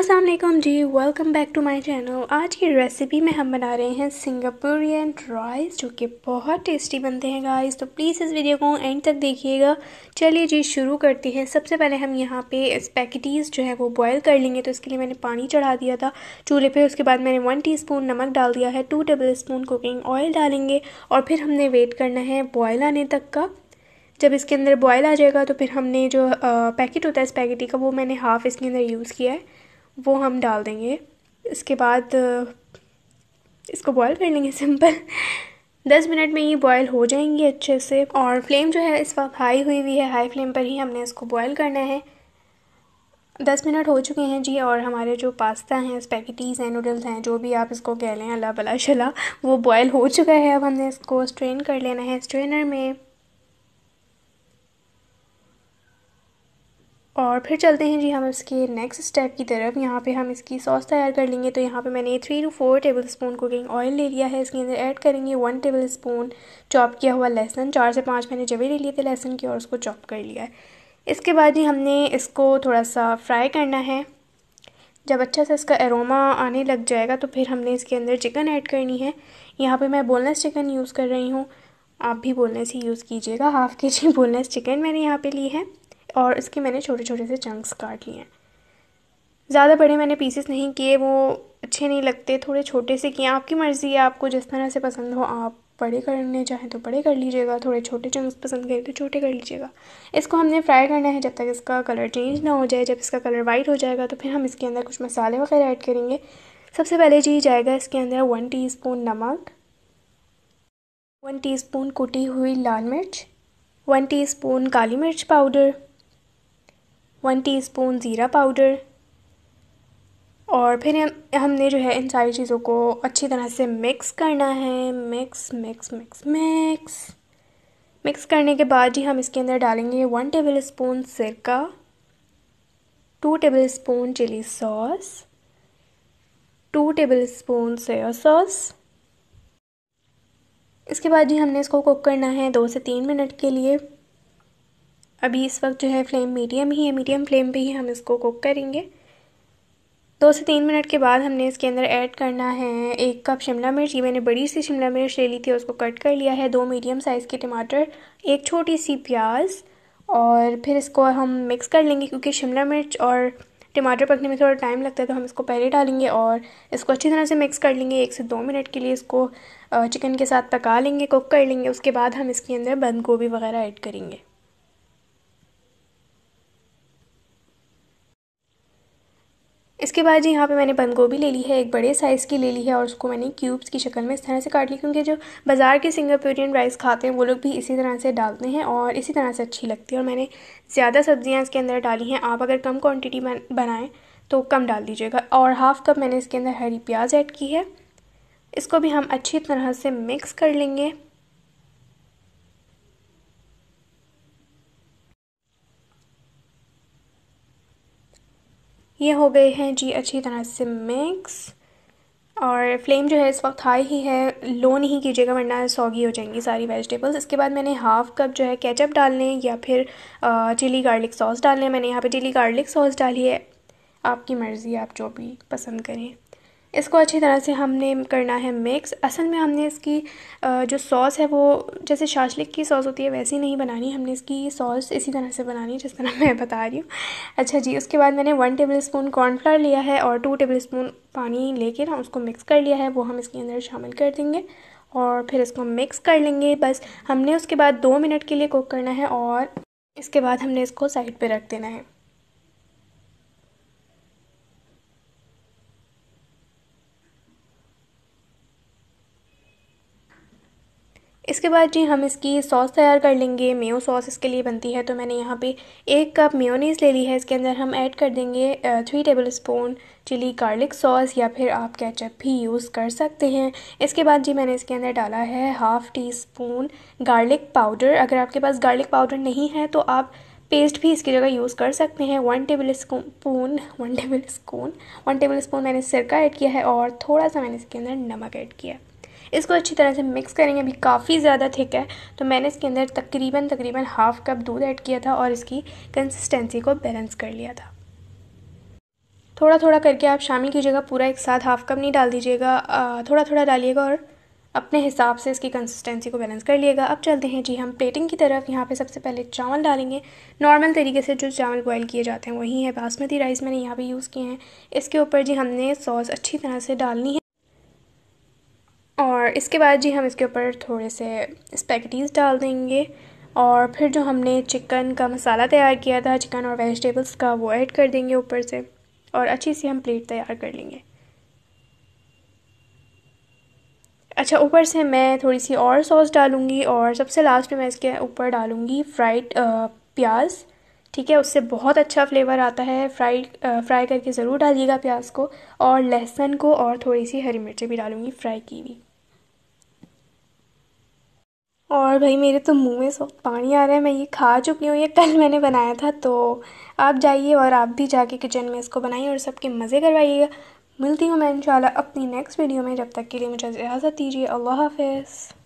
Aslam ji welcome back to my channel आज की recipe में हम बना रहे हैं सिंगापुरियन राइस जो कि बहुत टेस्टी बनते हैं गाइस तो प्लीज़ इस वीडियो को एंड तक देखिएगा चलिए जी शुरू करते हैं सबसे पहले हम यहाँ पे स्पैकेटीज़ जो है वो बॉईल कर लेंगे तो इसके लिए मैंने पानी चढ़ा दिया था चूल्हे पे उसके बाद मैंने वन टी नमक डाल दिया है two tablespoon cooking oil डालेंगे और फिर हमने वेट करना है बॉयल आने तक का जब इसके अंदर बॉयल आ जाएगा तो फिर हमने जो पैकेट होता है स्पैगेटी का वो मैंने हाफ़ इसके अंदर यूज़ किया है वो हम डाल देंगे इसके बाद इसको बॉईल कर लेंगे सिंपल दस मिनट में ये बॉयल हो जाएंगे अच्छे से और फ्लेम जो है इस वक्त हाई हुई हुई है हाई फ्लेम पर ही हमने इसको बॉयल करना है दस मिनट हो चुके हैं जी और हमारे जो पास्ता हैं स्पैकेटीज हैं नूडल्स हैं जो भी आप इसको कह लें अल्लाह बला शला वो बॉयल हो चुका है अब हमने इसको स्ट्रेन कर लेना है स्ट्रेनर में और फिर चलते हैं जी हम इसके नेक्स्ट स्टेप की तरफ यहाँ पे हम इसकी सॉस तैयार कर लेंगे तो यहाँ पे मैंने three two four tablespoon cooking oil ले लिया है इसके अंदर ऐड करेंगे वन टेबल स्पून चॉप किया हुआ लहसन चार से पाँच मैंने जवे ले लिए थे लहसन की और उसको चॉप कर लिया है इसके बाद ही हमने इसको थोड़ा सा फ्राई करना है जब अच्छा सा इसका एरोमा आने लग जाएगा तो फिर हमने इसके अंदर चिकन ऐड करनी है यहाँ पर मैं बोनलेस चिकन यूज़ कर रही हूँ आप भी बोनलेस ही यूज़ कीजिएगा half K G boneless chicken मैंने यहाँ पर ली है और इसके मैंने छोटे छोटे से चंक्स काट लिए हैं ज़्यादा बड़े मैंने पीसेस नहीं किए वो अच्छे नहीं लगते थोड़े छोटे से किए आपकी मर्ज़ी है आपको जिस तरह से पसंद हो आप बड़े करने चाहें तो बड़े कर लीजिएगा थोड़े छोटे चंक्स पसंद करें तो छोटे कर लीजिएगा इसको हमने फ्राई करना है जब तक इसका कलर चेंज ना हो जाए जब इसका कलर वाइट हो जाएगा तो फिर हम इसके अंदर कुछ मसाले वगैरह ऐड करेंगे सबसे पहले जी जाएगा इसके अंदर वन स्पून नमक वन स्पून कुटी हुई लाल मिर्च वन स्पून काली मिर्च पाउडर वन टीस्पून ज़ीरा पाउडर और फिर हम हमने जो है इन सारी चीज़ों को अच्छी तरह से मिक्स करना है मिक्स मिक्स मिक्स मिक्स मिक्स करने के बाद ही हम इसके अंदर डालेंगे वन टेबल स्पून सिरका two tablespoon chilli sauce two tablespoon soya sauce इसके बाद जी हमने इसको कुक करना है दो से तीन मिनट के लिए अभी इस वक्त जो है फ्लेम मीडियम ही है मीडियम फ्लेम पे ही हम इसको कुक करेंगे दो से तीन मिनट के बाद हमने इसके अंदर ऐड करना है एक कप शिमला मिर्च ये मैंने बड़ी सी शिमला मिर्च ले ली थी उसको कट कर लिया है दो मीडियम साइज़ के टमाटर एक छोटी सी प्याज और फिर इसको हम मिक्स कर लेंगे क्योंकि शिमला मिर्च और टमाटर पकने में थोड़ा टाइम लगता है तो हम इसको पहले डालेंगे और इसको अच्छी तरह से मिक्स कर लेंगे एक से दो मिनट के लिए इसको चिकन के साथ पका लेंगे कुक कर लेंगे उसके बाद हम इसके अंदर बंद गोभी वगैरह ऐड करेंगे इसके बाद जी यहाँ पे मैंने बंद गोभी ले ली है एक बड़े साइज़ की ले ली है और उसको मैंने क्यूब्स की शक्ल में इस तरह से काट ली क्योंकि जो बाज़ार के सिंगापुरियन राइस खाते हैं वो लोग भी इसी तरह से डालते हैं और इसी तरह से अच्छी लगती है और मैंने ज़्यादा सब्ज़ियाँ इसके अंदर डाली हैं आप अगर कम क्वान्टिटी बनाएँ तो कम डाल दीजिएगा और हाफ़ कप मैंने इसके अंदर हरी प्याज ऐड की है इसको भी हम अच्छी तरह से मिक्स कर लेंगे ये हो गए हैं जी अच्छी तरह से मिक्स और फ्लेम जो है इस वक्त हाई ही है लो नहीं कीजिएगा वरना सौगी हो जाएंगी सारी वेजिटेबल्स इसके बाद मैंने हाफ़ कप जो है केचप डालने या फिर चिली गार्लिक सॉस डालने मैंने यहाँ पे चिली गार्लिक सॉस डाली है आपकी मर्ज़ी आप जो भी पसंद करें इसको अच्छी तरह से हमने करना है मिक्स असल में हमने इसकी जो सॉस है वो जैसे शाशलिक की सॉस होती है वैसी नहीं बनानी हमने इसकी सॉस इसी तरह से बनानी है जिस तरह मैं बता रही हूँ अच्छा जी उसके बाद मैंने वन टेबल स्पून कॉर्नफ्लावर लिया है और टू टेबल स्पून पानी लेके ना उसको मिक्स कर लिया है वो हम इसके अंदर शामिल कर देंगे और फिर इसको मिक्स कर लेंगे बस हमने उसके बाद दो मिनट के लिए कुक करना है और इसके बाद हमने इसको साइड पर रख देना है इसके बाद जी हम इसकी सॉस तैयार कर लेंगे मेयो सॉस इसके लिए बनती है तो मैंने यहाँ पे एक कप मेयोनीस ले ली है इसके अंदर हम ऐड कर देंगे three tablespoon chilli garlic sauce या फिर आप कैचअप भी यूज़ कर सकते हैं इसके बाद जी मैंने इसके अंदर डाला है half teaspoon garlic powder अगर आपके पास गार्लिक पाउडर नहीं है तो आप पेस्ट भी इसकी जगह यूज़ कर सकते हैं one tablespoon one tablespoon one tablespoon मैंने सिरका ऐड किया है और थोड़ा सा मैंने इसके अंदर नमक ऐड किया है इसको अच्छी तरह से मिक्स करेंगे अभी काफ़ी ज़्यादा थिक है तो मैंने इसके अंदर तकरीबन तकरीबन हाफ़ कप दूध ऐड किया था और इसकी कंसिस्टेंसी को बैलेंस कर लिया था थोड़ा थोड़ा करके आप शामिल कीजिएगा पूरा एक साथ हाफ़ कप नहीं डाल दीजिएगा थोड़ा थोड़ा डालिएगा और अपने हिसाब से इसकी कंसिस्टेंसी को बैलेंस कर लिएगा अब चलते हैं जी हम प्लेटिंग की तरफ यहाँ पे सबसे पहले चावल डालेंगे नॉर्मल तरीके से जो चावल बॉईल किए जाते हैं वही है बासमती राइस मैंने यहाँ पे यूज़ किए हैं इसके ऊपर जी हमने सॉस अच्छी तरह से डालनी है और इसके बाद जी हम इसके ऊपर थोड़े से स्पैकेटीज डाल देंगे और फिर जो हमने चिकन का मसाला तैयार किया था चिकन और वेजिटेबल्स का वो ऐड कर देंगे ऊपर से और अच्छी सी हम प्लेट तैयार कर लेंगे अच्छा ऊपर से मैं थोड़ी सी और सॉस डालूँगी और सबसे लास्ट में मैं इसके ऊपर डालूँगी फ्राइड प्याज ठीक है उससे बहुत अच्छा फ्लेवर आता है फ्राई फ्राई करके ज़रूर डालिएगा प्याज को और लहसुन को और थोड़ी सी हरी मिर्ची भी डालूँगी फ्राई की हुई और भाई मेरे तो मुंह में सब पानी आ रहा है मैं ये खा चुकी हूँ ये कल मैंने बनाया था तो आप जाइए और आप भी जाके किचन में इसको बनाइए और सबके मज़े करवाइएगा मिलती हूँ मैं इंशाल्लाह अपनी नेक्स्ट वीडियो में जब तक के लिए मुझे इजाज़त दीजिए अल्लाह हाफिज़